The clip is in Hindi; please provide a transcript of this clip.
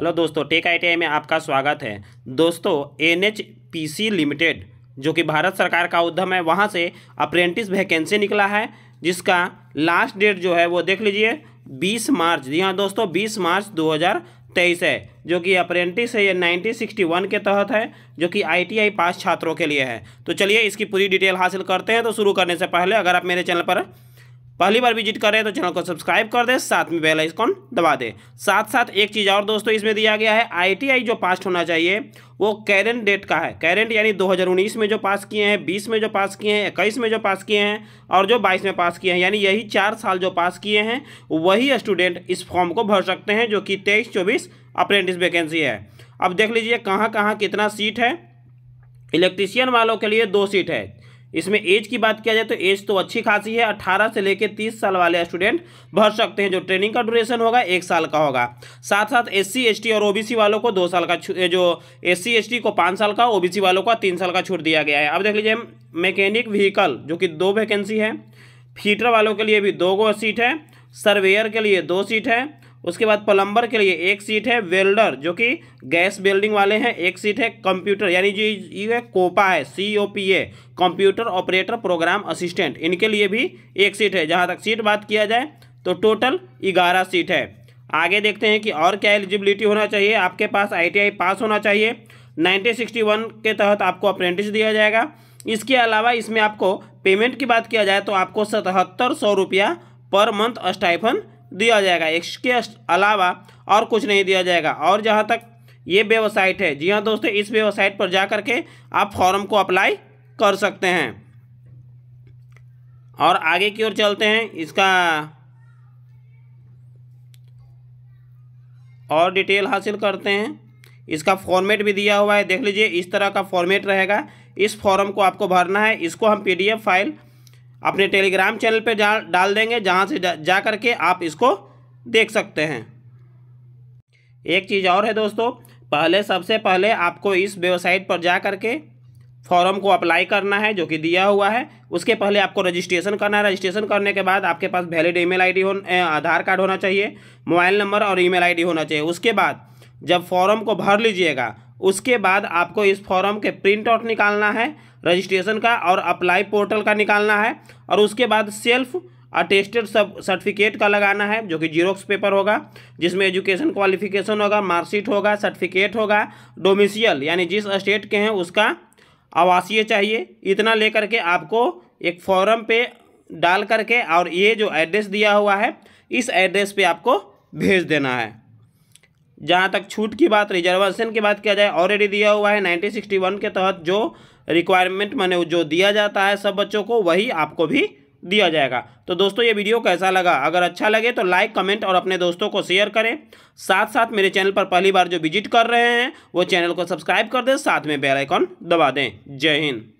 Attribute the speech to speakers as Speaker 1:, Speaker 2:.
Speaker 1: हेलो दोस्तों टेक आईटीआई में आपका स्वागत है दोस्तों सी लिमिटेड जो कि भारत सरकार का उद्यम है वहाँ से अप्रेंटिस वैकेंसी निकला है जिसका लास्ट डेट जो है वो देख लीजिए 20 मार्च जी हाँ दोस्तों 20 मार्च 2023 है जो कि अप्रेंटिस है ये 1961 के तहत है जो कि आईटीआई पास छात्रों के लिए है तो चलिए इसकी पूरी डिटेल हासिल करते हैं तो शुरू करने से पहले अगर आप मेरे चैनल पर पहली बार विजिट कर रहे हैं तो चैनल को सब्सक्राइब कर दे साथ में बेल आइकॉन दबा दें साथ साथ एक चीज़ और दोस्तों इसमें दिया गया है आईटीआई जो पास होना चाहिए वो कैरेंट डेट का है कैरेंट यानी 2019 में जो पास किए हैं 20 में जो पास किए हैं इक्कीस में जो पास किए हैं और जो 22 में पास किए हैं यानी यही चार साल जो पास किए हैं वही स्टूडेंट इस फॉर्म को भर सकते हैं जो कि तेईस चौबीस अप्रेंटिस वैकेंसी है अब देख लीजिए कहाँ कहाँ कितना सीट है इलेक्ट्रीशियन वालों के लिए दो सीट है इसमें एज की बात किया जाए तो एज तो अच्छी खासी है 18 से लेकर 30 साल वाले स्टूडेंट भर सकते हैं जो ट्रेनिंग का ड्यूरेशन होगा एक साल का होगा साथ साथ एस सी और ओबीसी वालों को दो साल का जो एस सी को पाँच साल का ओबीसी वालों का तीन साल का छूट दिया गया है अब देख लीजिए मैकेनिक व्हीकल जो कि दो वैकेंसी है फीटर वालों के लिए भी दो गो सीट है सर्वेयर के लिए दो सीट है उसके बाद प्लम्बर के लिए एक सीट है वेल्डर जो कि गैस वेल्डिंग वाले हैं एक सीट है कंप्यूटर यानी जो ये कोपा है C O P A computer operator program assistant इनके लिए भी एक सीट है जहाँ तक सीट बात किया जाए तो टोटल ग्यारह सीट है आगे देखते हैं कि और क्या एलिजिबिलिटी होना चाहिए आपके पास आई पास होना चाहिए नाइनटीन के तहत आपको अप्रेंटिस दिया जाएगा इसके अलावा इसमें आपको पेमेंट की बात किया जाए तो आपको सतहत्तर सौ रुपया पर मंथ स्टाइफन दिया जाएगा इसके अलावा और कुछ नहीं दिया जाएगा और जहाँ तक ये वेबसाइट है जी हाँ दोस्तों इस वेबसाइट पर जा कर के आप फॉर्म को अप्लाई कर सकते हैं और आगे की ओर चलते हैं इसका और डिटेल हासिल करते हैं इसका फॉर्मेट भी दिया हुआ है देख लीजिए इस तरह का फॉर्मेट रहेगा इस फॉर्म को आपको भरना है इसको हम पीडीएफ फाइल अपने टेलीग्राम चैनल पर डाल देंगे जहाँ से जा, जा करके आप इसको देख सकते हैं एक चीज़ और है दोस्तों पहले सबसे पहले आपको इस वेबसाइट पर जा करके फॉर्म को अप्लाई करना है जो कि दिया हुआ है उसके पहले आपको रजिस्ट्रेशन करना है रजिस्ट्रेशन करने के बाद आपके पास वैलिड ईमेल आईडी हो आधार कार्ड होना चाहिए मोबाइल नंबर और ईमेल आईडी होना चाहिए उसके बाद जब फॉर्म को भर लीजिएगा उसके बाद आपको इस फॉर्म के प्रिंट आउट निकालना है रजिस्ट्रेशन का और अप्लाई पोर्टल का निकालना है और उसके बाद सेल्फ अटेस्टेड सब सर्टिफिकेट का लगाना है जो कि जीरोक्स पेपर होगा जिसमें एजुकेशन क्वालिफिकेशन होगा मार्कशीट होगा सर्टिफिकेट होगा डोमिसियल यानी जिस स्टेट के हैं उसका आवासीय चाहिए इतना लेकर के आपको एक फॉर्म पे डाल करके और ये जो एड्रेस दिया हुआ है इस एड्रेस पे आपको भेज देना है जहाँ तक छूट की बात रिजर्वेशन की बात किया जाए ऑलरेडी दिया हुआ है 1961 के तहत जो रिक्वायरमेंट मैंने जो दिया जाता है सब बच्चों को वही आपको भी दिया जाएगा तो दोस्तों ये वीडियो कैसा लगा अगर अच्छा लगे तो लाइक कमेंट और अपने दोस्तों को शेयर करें साथ साथ मेरे चैनल पर पहली बार जो विजिट कर रहे हैं वो चैनल को सब्सक्राइब कर दें साथ में बेलाइकॉन दबा दें जय हिंद